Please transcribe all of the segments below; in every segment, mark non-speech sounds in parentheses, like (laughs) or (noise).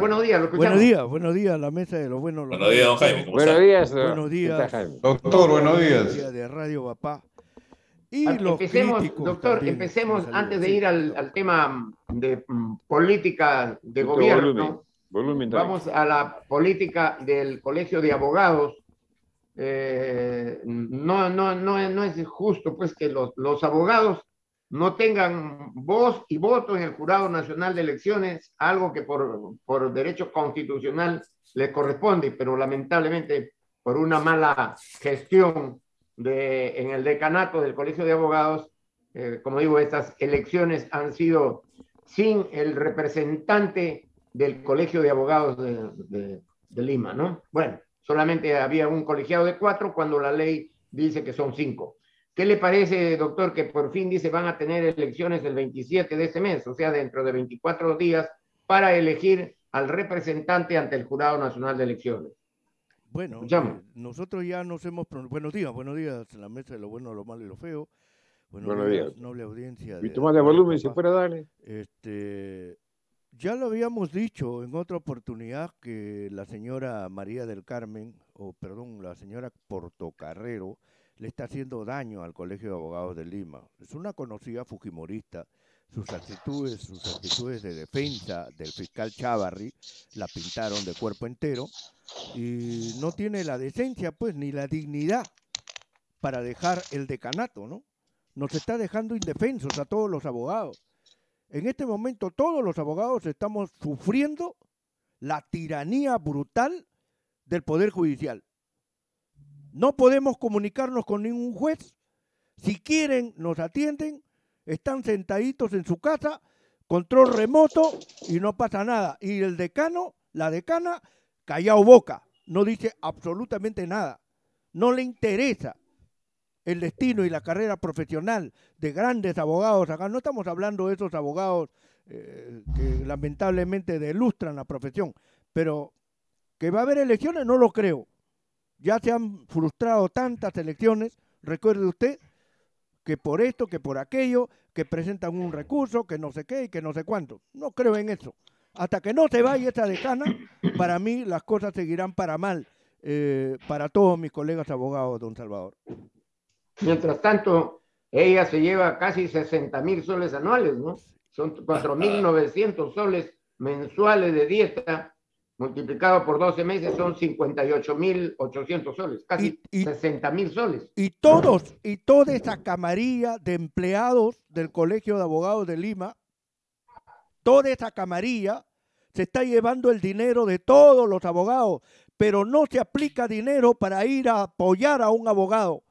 buenos días, lo escuchamos. Buenos días, buenos días, la mesa de los buenos. Buenos días, don Jaime. Eh, buenos, días, buenos días, doctor. Buenos días. Buenos días de Radio Papá. Y ah, empecemos, doctor, empecemos antes de ir al, tema de mm, política de gobierno. Volumen, Vamos a la política del Colegio de Abogados. Eh, no, no, no, es justo pues que los abogados no tengan voz y voto en el Jurado Nacional de Elecciones, algo que por, derecho constitucional le corresponde, pero lamentablemente por una mala gestión de, en el decanato del Colegio de Abogados, eh, como digo, estas elecciones han sido sin el representante del Colegio de Abogados de, de Lima, ¿no? Bueno, solamente había un colegiado de cuatro cuando la ley dice que son cinco. ¿Qué le parece, doctor, que por fin dice van a tener elecciones el 27 de este mes, o sea, dentro de 24 días, para elegir al representante ante el Jurado Nacional de Elecciones? Bueno, eh, nosotros ya nos hemos Buenos días, buenos días, en la mesa de lo bueno, lo malo y lo feo. Buenos, días, noble audiencia. Y de, volumen, si fuera, dale. Este, ya lo habíamos dicho en otra oportunidad que la señora María del Carmen, o perdón, la señora Portocarrero, le está haciendo daño al Colegio de Abogados de Lima. Es una conocida fujimorista. Sus actitudes, sus actitudes de defensa del fiscal Chavarri la pintaron de cuerpo entero y no tiene la decencia, pues, ni la dignidad para dejar el decanato, ¿no? Nos está dejando indefensos a todos los abogados. En este momento todos los abogados estamos sufriendo la tiranía brutal del Poder Judicial. No podemos comunicarnos con ningún juez. Si quieren, nos atienden. Están sentaditos en su casa, control remoto y no pasa nada. Y el decano, la decana, callado boca. No dice absolutamente nada. No le interesa el destino y la carrera profesional de grandes abogados. Acá no estamos hablando de esos abogados eh, que lamentablemente delustran la profesión, pero que va a haber elecciones no lo creo. Ya se han frustrado tantas elecciones, recuerde usted, que por esto, que por aquello, que presentan un recurso, que no sé qué y que no sé cuánto. No creo en eso. Hasta que no se vaya esta decana, para mí las cosas seguirán para mal, eh, para todos mis colegas abogados, don Salvador. Mientras tanto, ella se lleva casi 60 mil soles anuales, ¿no? Son 4.900 soles mensuales de dieta multiplicado por 12 meses son 58.800 soles, casi 60.000 soles. Y todos, y toda esa camarilla de empleados del Colegio de Abogados de Lima, toda esa camarilla se está llevando el dinero de todos los abogados, pero no se aplica dinero para ir a apoyar a un abogado.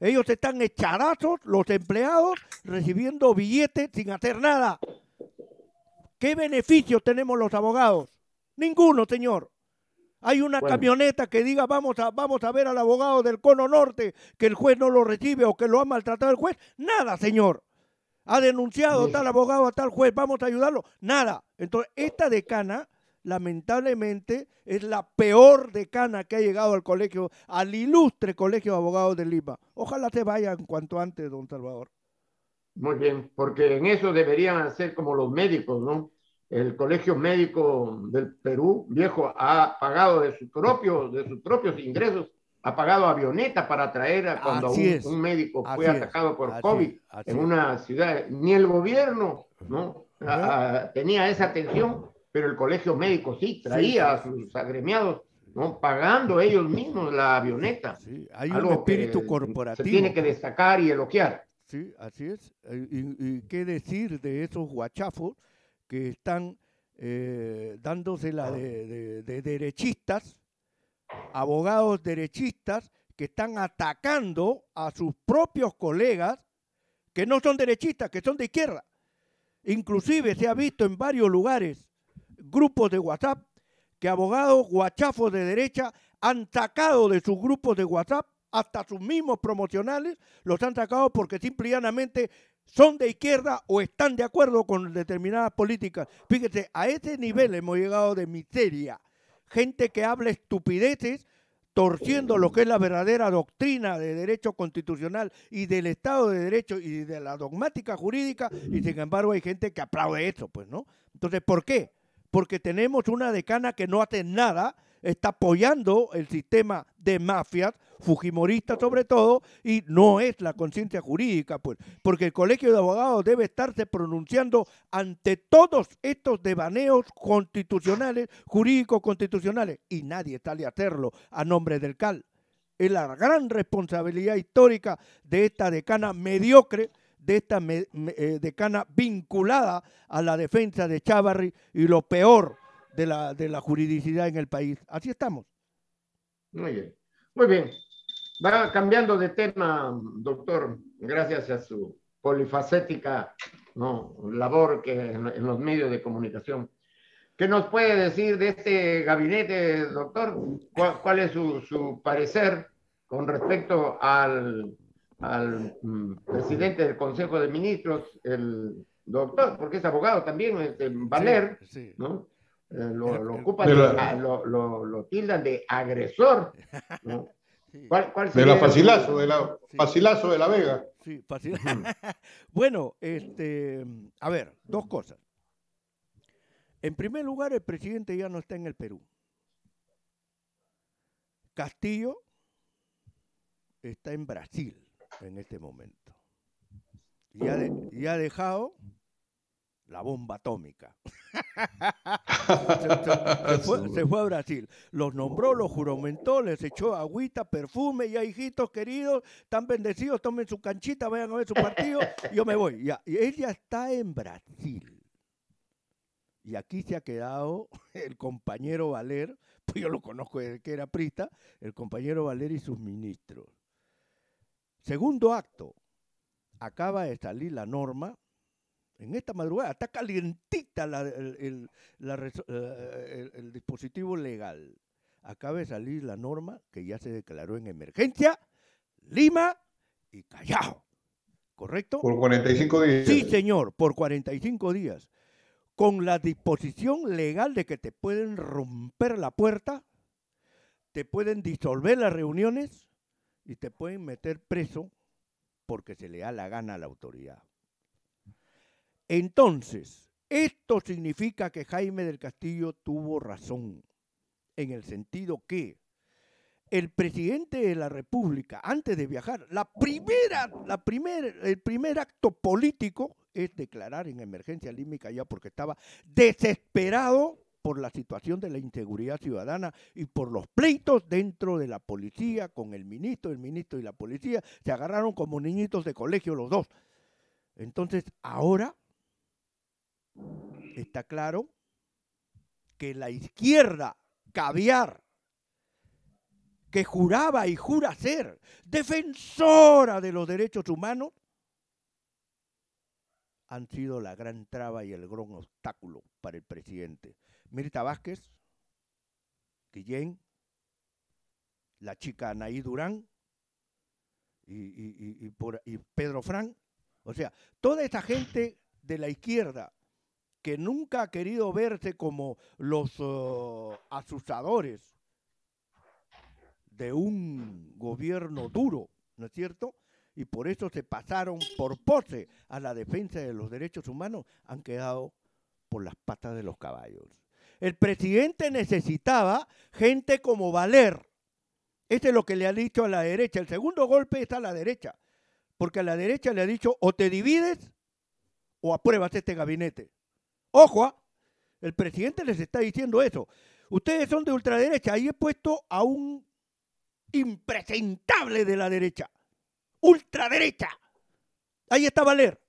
Ellos están echarazos, los empleados, recibiendo billetes sin hacer nada. ¿Qué beneficios tenemos los abogados? Ninguno, señor. Hay una camioneta que diga vamos a, vamos a ver al abogado del cono norte, que el juez no lo recibe o que lo ha maltratado el juez. Nada, señor. Ha denunciado tal abogado a tal juez, vamos a ayudarlo. Nada. Entonces, esta decana, lamentablemente, es la peor decana que ha llegado al colegio, al ilustre colegio de abogados de Lima. Ojalá te vayan cuanto antes, don Salvador. Muy bien, porque en eso deberían hacer como los médicos, ¿no? el Colegio Médico del Perú, viejo, ha pagado de, su propio, de sus propios ingresos, ha pagado avioneta para traer a cuando un, médico fue atacado por COVID en una ciudad. Ni el gobierno ¿no? tenía esa atención, pero el Colegio Médico sí traía a sus agremiados. ¿no? pagando ellos mismos la avioneta. hay un espíritu corporativo. Se tiene que destacar y elogiar. Sí, así es. Eh, y qué decir de esos guachafos que están dándosela eh, dándose la ah. de, derechistas, abogados derechistas que están atacando a sus propios colegas que no son derechistas, que son de izquierda. Inclusive se ha visto en varios lugares grupos de WhatsApp que abogados guachafos de derecha han sacado de sus grupos de WhatsApp hasta sus mismos promocionales, los han sacado porque simple y son de izquierda o están de acuerdo con determinadas políticas. Fíjese, a ese nivel hemos llegado de miseria. Gente que habla estupideces torciendo lo que es la verdadera doctrina de derecho constitucional y del Estado de Derecho y de la dogmática jurídica, y sin embargo hay gente que aplaude eso, pues, ¿no? Entonces, ¿por qué? Porque tenemos una decana que no hace nada está apoyando el sistema de mafias, fujimorista sobre todo, y no es la conciencia jurídica, pues, porque el Colegio de Abogados debe estarse pronunciando ante todos estos devaneos constitucionales, jurídicos constitucionales, y nadie sale a hacerlo a nombre del CAL. Es la gran responsabilidad histórica de esta decana mediocre de esta eh, decana vinculada a la defensa de Chávarri y lo peor de la, de la juridicidad en el país. Así estamos. Muy bien. Muy bien. Va cambiando de tema, doctor, gracias a su polifacética ¿no? labor que en los medios de comunicación. ¿Qué nos puede decir de este gabinete, doctor? ¿Cuál, es su, su, parecer con respecto al, al mm, presidente del Consejo de Ministros, el doctor, porque es abogado también, este, Valer, ¿no? Eh, lo, ocupan, lo, tildan de agresor. (laughs) ¿Cuál, de la facilazo, de la facilazo de la Vega. Sí, facilazo. (laughs) bueno, este, a ver, dos cosas. En primer lugar, el presidente ya no está en el Perú. Castillo está en Brasil en este momento. Y ha, y ha dejado la bomba atómica. (laughs) se, fue, a Brasil, los nombró, los juramentó, les echó agüita, perfume, ya hijitos queridos, están bendecidos, tomen su canchita, vayan a ver su partido, yo me voy. Ya. Y ella está en Brasil. Y aquí se ha quedado el compañero Valer, pues yo lo conozco desde que era prista, el compañero Valer y sus ministros. Segundo acto, acaba de salir la norma en esta madrugada, está calientita eh, el, el, dispositivo legal. Acaba de salir la norma que ya se declaró en emergencia, Lima y Callao. ¿Correcto? Por 45 días. Sí, señor, por 45 días. Con la disposición legal de que te pueden romper la puerta, te pueden disolver las reuniones y te pueden meter preso porque se le da la gana a la autoridad. Entonces, esto significa que Jaime del Castillo tuvo razón, en el sentido que el presidente de la República, antes de viajar, la primera, la el primer acto político es declarar en emergencia límica ya porque estaba desesperado por la situación de la inseguridad ciudadana y por los pleitos dentro de la policía con el ministro, el ministro y la policía, se agarraron como niñitos de colegio los dos. Entonces, ahora Está claro que la izquierda caviar que juraba y jura ser defensora de los derechos humanos, han sido la gran traba y el gran obstáculo para el presidente. Mirta Vázquez, Guillén, la chica Anaí Durán y, Pedro Fran. O sea, toda esta gente de la izquierda que nunca ha querido verse como los oh, asustadores de un gobierno duro, ¿no es cierto? Y por eso se pasaron por pose a la defensa de los derechos humanos, han quedado por las patas de los caballos. El presidente necesitaba gente como Valer. Este es lo que le ha dicho a la derecha. El segundo golpe está a la derecha. Porque a la derecha le ha dicho o te divides o apruebas este gabinete. Ojo, ¿ah? el presidente les está diciendo eso. Ustedes son de ultraderecha. Ahí he puesto a un impresentable de la derecha. Ultraderecha. Ahí está Valer.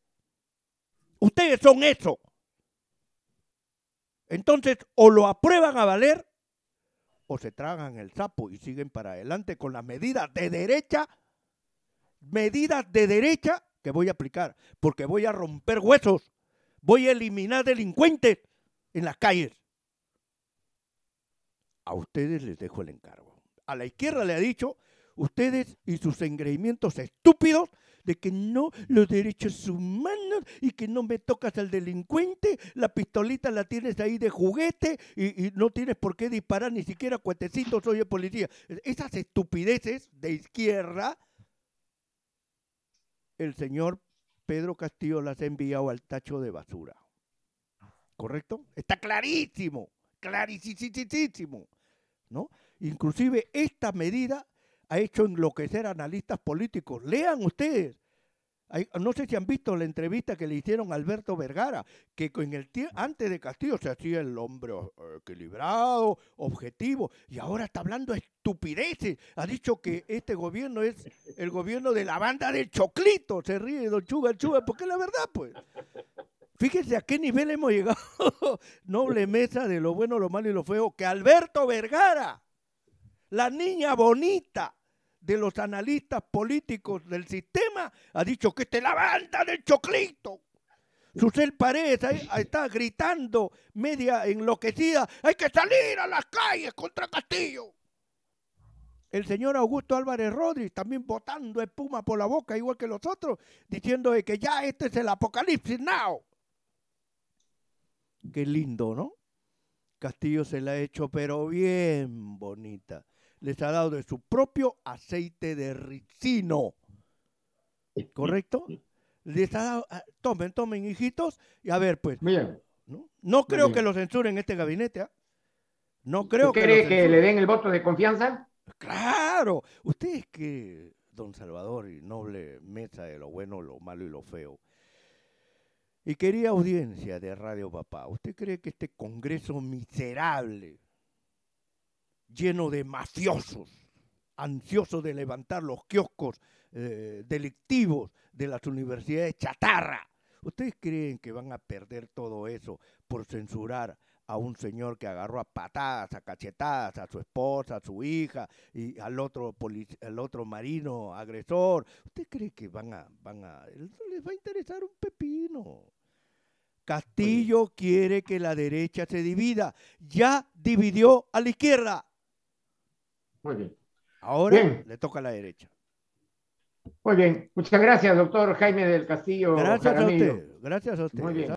Ustedes son eso. Entonces, o lo aprueban a Valer o se tragan el sapo y siguen para adelante con las medidas de derecha, medidas de derecha que voy a aplicar, porque voy a romper huesos voy a eliminar delincuentes en las calles. A ustedes les dejo el encargo. A la izquierda le ha dicho, ustedes y sus engreimientos estúpidos de que no los derechos humanos y que no me tocas al delincuente, la pistolita la tienes ahí de juguete y, no tienes por qué disparar ni siquiera cuetecitos, soy policía. Esas estupideces de izquierda, el señor Pedro Castillo las ha enviado al tacho de basura. ¿Correcto? Está clarísimo, clarísimo. ¿no? Inclusive esta medida ha hecho enloquecer a analistas políticos. Lean ustedes no sé si han visto la entrevista que le hicieron a Alberto Vergara, que con el antes de Castillo se hacía el hombre equilibrado, objetivo, y ahora está hablando estupideces. Ha dicho que este gobierno es el gobierno de la banda de choclito. Se ríe don Chuga, Chuga, porque la verdad, pues. Fíjense a qué nivel hemos llegado, (laughs) noble mesa de lo bueno, lo malo y lo feo, que Alberto Vergara, la niña bonita, de los analistas políticos del sistema ha dicho que esta es la banda del choclito. Susel Paredes está gritando, media enloquecida, hay que salir a las calles contra Castillo. El señor Augusto Álvarez Rodríguez también botando espuma por la boca, igual que los otros, diciendo que ya este es el apocalipsis now. Qué lindo, ¿no? Castillo se la ha hecho, pero bien bonita les ha dado de su propio aceite de ricino. ¿Correcto? Les ha dado, ah, tomen, tomen, hijitos, y a ver, pues. Bien. No, creo que lo censuren este gabinete. ¿ah? No creo que. ¿Cree que le den el voto de confianza? Claro. Usted es que, don Salvador y noble mesa de lo bueno, lo malo y lo feo. Y quería audiencia de Radio Papá, ¿usted cree que este congreso miserable lleno de mafiosos, ansiosos de levantar los kioscos eh, delictivos de las universidades chatarra. ¿Ustedes creen que van a perder todo eso por censurar a un señor que agarró a patadas, a cachetadas a su esposa, a su hija y al otro al otro marino agresor? ¿Usted cree que van a van a les va a interesar un pepino? Castillo quiere que la derecha se divida. Ya dividió a la izquierda. Muy bien. Ahora le toca a la derecha. Muy bien. Muchas gracias, doctor Jaime del Castillo. Gracias a usted. Gracias a usted.